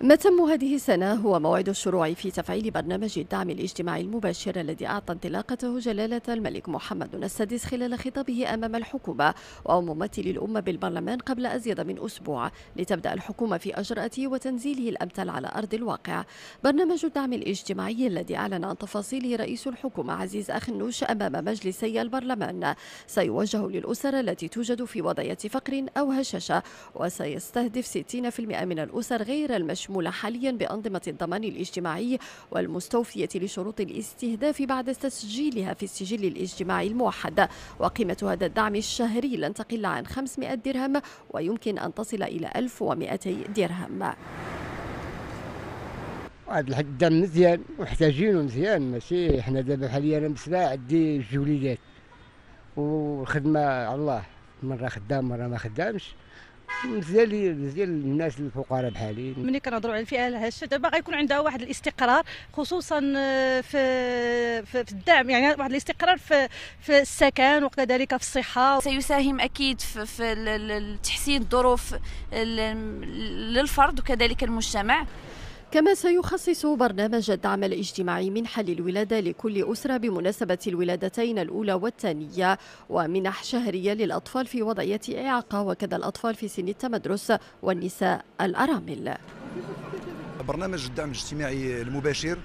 ما تم هذه السنة هو موعد الشروع في تفعيل برنامج الدعم الاجتماعي المباشر الذي أعطى انطلاقته جلالة الملك محمد السادس خلال خطابه أمام الحكومة وممثل الأمة بالبرلمان قبل أزيد من أسبوع لتبدأ الحكومة في أجرأته وتنزيله الأمثل على أرض الواقع برنامج الدعم الاجتماعي الذي أعلن عن تفاصيله رئيس الحكومة عزيز أخنوش أمام مجلسي البرلمان سيوجه للأسر التي توجد في وضعية فقر أو هشاشة وسيستهدف 60% من الأسر غير المشروع المشمولة حاليا بأنظمة الضمان الاجتماعي والمستوفية لشروط الاستهداف بعد تسجيلها في السجل الاجتماعي الموحد وقيمة هذا الدعم الشهري لن تقل عن 500 درهم ويمكن أن تصل إلى 1200 درهم هذا الحق الدعم مزيان محتاجينه مزيان ماشي حنا دابا حاليا انا مسلا عندي جوج وليدات والخدمه على الله مره خدام مره ما خدامش مزيان مزيان الناس الفقراء بحالي ملي كنهضروا على الفئه الهشه دابا غيكون عندها واحد الاستقرار خصوصا آه، في في, في الدعم يعني واحد الاستقرار في في السكن وكذلك في الصحه سيساهم اكيد في, في تحسين الظروف للفرد وكذلك المجتمع كما سيخصص برنامج الدعم الاجتماعي منحة للولادة لكل أسرة بمناسبة الولادتين الأولى والثانية ومنح شهرية للأطفال في وضعية إعاقة وكذا الأطفال في سن التمدرس والنساء الأرامل برنامج الدعم الاجتماعي المباشر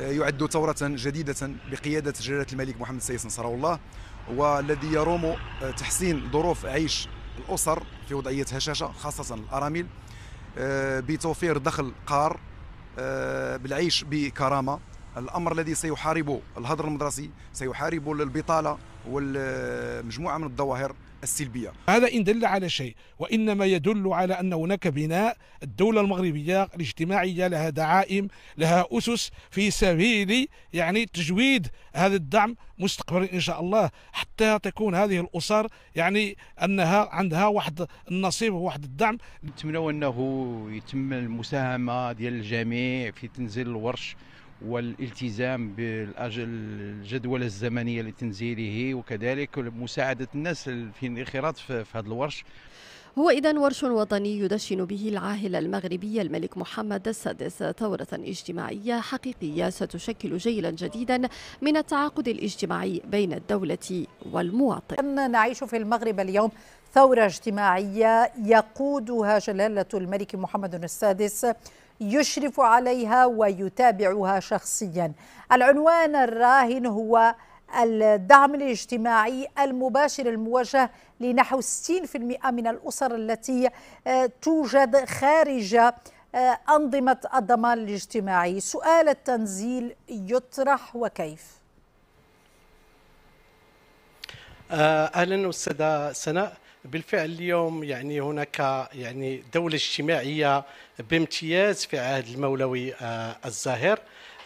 آه، يعد ثورة جديدة بقيادة جلالة الملك محمد السيد نصره الله والذي يروم آه، تحسين ظروف عيش الأسر في وضعية هشاشة خاصة الأرامل آه، بتوفير دخل قار آه، بالعيش بكرامه الامر الذي سيحارب الهدر المدرسي سيحارب البطاله والمجموعة من الظواهر السلبية هذا إن دل على شيء وإنما يدل على أن هناك بناء الدولة المغربية الاجتماعية لها دعائم لها أسس في سبيل يعني تجويد هذا الدعم مستقبلا إن شاء الله حتى تكون هذه الأسر يعني أنها عندها واحد النصيب وواحد الدعم نتمنى أنه يتم المساهمة ديال الجميع في تنزيل الورش والالتزام بالاجل الجدول الزمنيه لتنزيله وكذلك مساعده الناس في الانخراط في هذا الورش هو إذا ورش وطني يدشن به العاهل المغربي الملك محمد السادس ثورة اجتماعية حقيقية ستشكل جيلا جديدا من التعاقد الاجتماعي بين الدولة والمواطن نعيش في المغرب اليوم ثورة اجتماعية يقودها جلالة الملك محمد السادس يشرف عليها ويتابعها شخصيا العنوان الراهن هو الدعم الاجتماعي المباشر الموجه لنحو 60% من الأسر التي آه، توجد خارج آه، أنظمة الضمان الاجتماعي سؤال التنزيل يطرح وكيف؟ آه، أهلا أستاذة سناء بالفعل اليوم يعني هناك يعني دولة اجتماعية بامتياز في عهد المولوي آه، الزاهر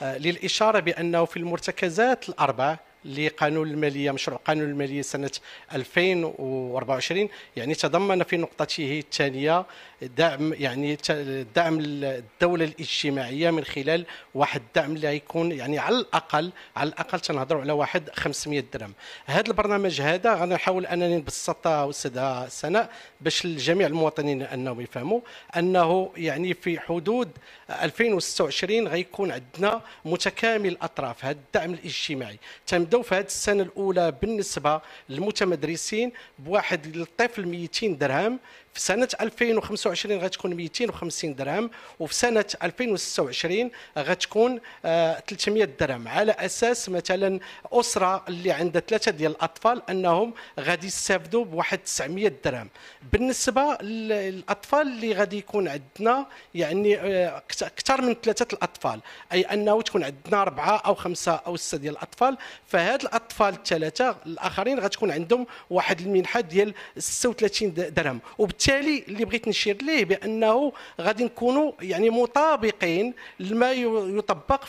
آه، للإشارة بأنه في المرتكزات الأربع لقانون الماليه مشروع قانون الماليه سنه 2024 يعني تضمن في نقطته الثانيه دعم يعني دعم الدوله الاجتماعيه من خلال واحد الدعم اللي غيكون يعني على الاقل على الاقل تنهضروا على واحد 500 درهم هذا البرنامج هذا غنحاول انني نبسطها استاذه سناء باش الجميع المواطنين انهم يفهموا انه يعني في حدود 2026 غيكون عندنا متكامل الاطراف هذا الدعم الاجتماعي تم نبداو في هذه السنه الاولى بالنسبه للمتمدرسين بواحد الطفل 200 درهم في سنه 2025 غتكون 250 درهم وفي سنه 2026 غتكون 300 آه، درهم على اساس مثلا اسره اللي عندها ثلاثه ديال الاطفال انهم غادي يستافدوا بواحد 900 درهم بالنسبه للاطفال اللي غادي يكون عندنا يعني اكثر آه، من ثلاثه الاطفال اي انه تكون عندنا اربعه او خمسه او سته ديال الاطفال فهاد الاطفال الثلاثه الاخرين غتكون عندهم واحد المنحه ديال 36 درهم وبالتالي وبالتالي اللي بغيت نشير ليه بانه غادي نكونوا يعني مطابقين لما يطبق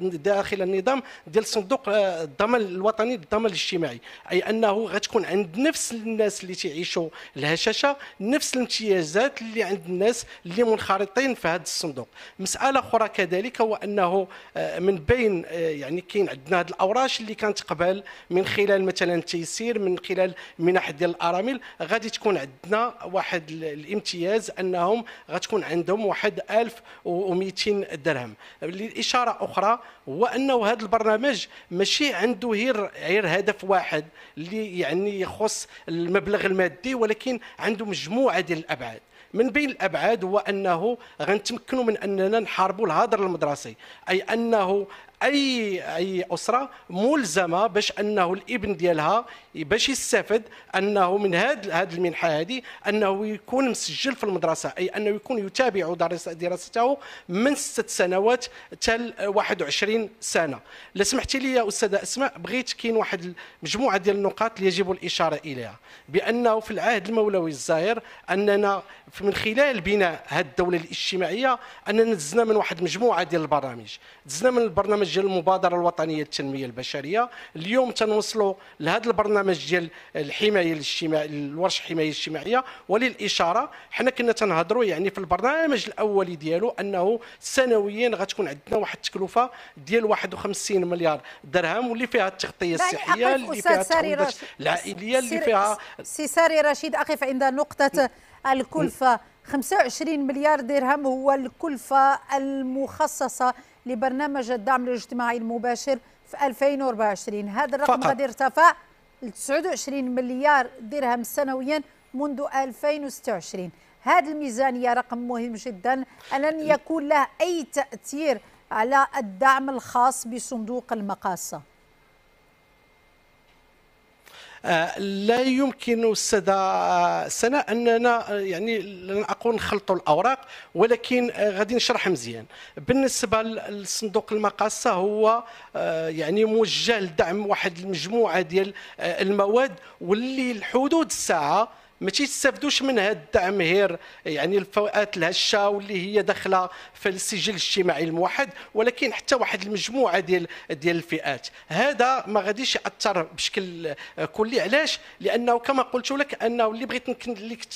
داخل النظام ديال صندوق آه، الضمان الوطني للضمان الاجتماعي اي انه غتكون عند نفس الناس اللي تيعيشوا الهشاشه نفس الامتيازات اللي عند الناس اللي منخرطين في هذا الصندوق مساله اخرى كذلك هو انه آه، من بين آه، يعني كاين عندنا هذه الاوراش اللي كانت قبل من خلال مثلا التيسير من خلال منح ديال الارامل غادي تكون عندنا واحد الامتياز انهم غتكون عندهم واحد 1200 درهم الاشاره اخرى هو انه هذا البرنامج ماشي عنده غير غير هدف واحد اللي يعني يخص المبلغ المادي ولكن عنده مجموعه ديال الابعاد من بين الابعاد هو انه غنتمكنوا من اننا نحاربوا الهدر المدرسي اي انه اي اي اسره ملزمه باش انه الابن ديالها باش يستافد انه من هاد هذه المنحه هذه انه يكون مسجل في المدرسه اي انه يكون يتابع دراسته من ست سنوات حتى 21 سنه لا سمحتي لي يا استاذه اسماء بغيت كاين واحد مجموعه ديال النقاط اللي يجب الاشاره اليها بانه في العهد المولوي الزاير اننا من خلال بناء هذه الدوله الاجتماعيه اننا دزنا من واحد مجموعه ديال البرامج دزنا من البرنامج ديال المبادره الوطنيه للتنميه البشريه اليوم تنوصلوا لهذا البرنامج ديال الحمايه الاجتماعيه الورش الحمايه الاجتماعيه وللاشاره حنا كنا تنهضروا يعني في البرنامج الاولي ديالو انه سنويا غتكون عندنا واحد التكلفه ديال 51 مليار درهم واللي فيها التغطيه الصحيه اللي فيها التغطيه العائليه اللي فيها سي ساري رشيد اقف عند نقطه الكلفه 25 مليار درهم هو الكلفه المخصصه لبرنامج الدعم الاجتماعي المباشر في 2024 هذا الرقم قد ارتفع ل 29 مليار درهم سنويا منذ 2026 هذا الميزانية رقم مهم جدا لن يكون له أي تأثير على الدعم الخاص بصندوق المقاصة آه، لا يمكن السادة سنة أننا آه، يعني لن أقول نخلطوا الأوراق ولكن آه، غادي نشرح مزيان بالنسبة لصندوق المقاصة هو يعني موجه لدعم واحد المجموعة ديال المواد واللي الحدود الساعة ما تيستافدوش من هذا غير يعني الفئات الهشه واللي هي داخله في السجل الاجتماعي الموحد ولكن حتى واحد المجموعه ديال ديال الفئات هذا ما غاديش ياثر بشكل كلي علاش لانه كما قلت لك انه اللي بغيت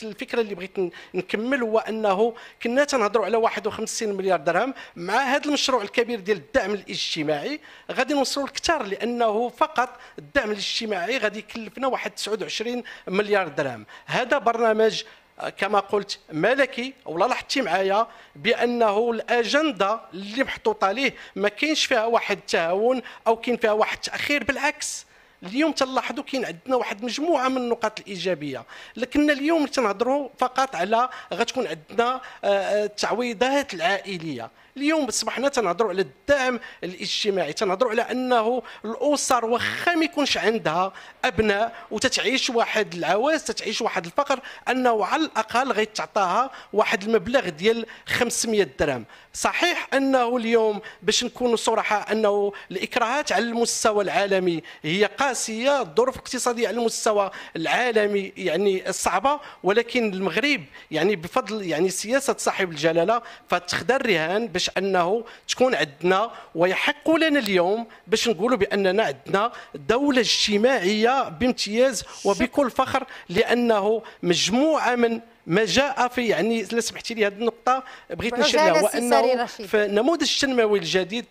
الفكره اللي بغيت نكمل هو انه كنا تنهضروا على 51 مليار درهم مع هذا المشروع الكبير ديال الدعم الاجتماعي غادي نوصلوا لكثر لانه فقط الدعم الاجتماعي غادي يكلفنا واحد 29 مليار درهم هذا برنامج آه، كما قلت ملكي ولا لاحظتي معايا بانه الاجنده اللي محطوطه ليه ما كاينش فيها واحد التهاون او كاين فيها واحد التاخير بالعكس اليوم تلاحظوا كاين عندنا واحد مجموعه من النقاط الايجابيه لكن اليوم تنهضروا فقط على غتكون عندنا آه، آه، التعويضات العائليه اليوم اصبحنا تنهضروا على الدعم الاجتماعي تنهضروا على انه الاسر واخا ما يكونش عندها ابناء وتتعيش واحد العواز تتعيش واحد الفقر انه على الاقل غيتعطاها واحد المبلغ ديال 500 درهم صحيح انه اليوم باش نكونوا صراحه انه الاكراهات على المستوى العالمي هي قاسيه الظروف الاقتصاديه على المستوى العالمي يعني صعبه ولكن المغرب يعني بفضل يعني سياسه صاحب الجلاله فتخدى الرهان باش باش انه تكون عندنا ويحق لنا اليوم باش نقولوا باننا عندنا دوله اجتماعيه بامتياز وبكل فخر لانه مجموعه من ما جاء في يعني لا سمحتي لي هذه النقطه بغيت نشير لها هو انه في النموذج التنموي الجديد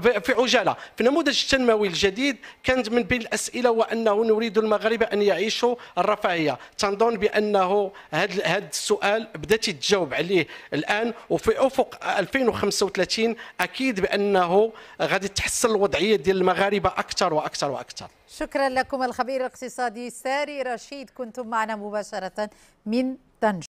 في عجاله في النموذج التنموي الجديد كانت من بين الاسئله وانه نريد المغاربه ان يعيشوا الرفاهيه تنظن بانه هذا هذا السؤال بدات تجاوب عليه الان وفي افق 2035 اكيد بانه غادي تحسن الوضعيه ديال المغاربه اكثر واكثر واكثر شكرا لكم الخبير الاقتصادي ساري رشيد كنتم معنا مباشره من طنجة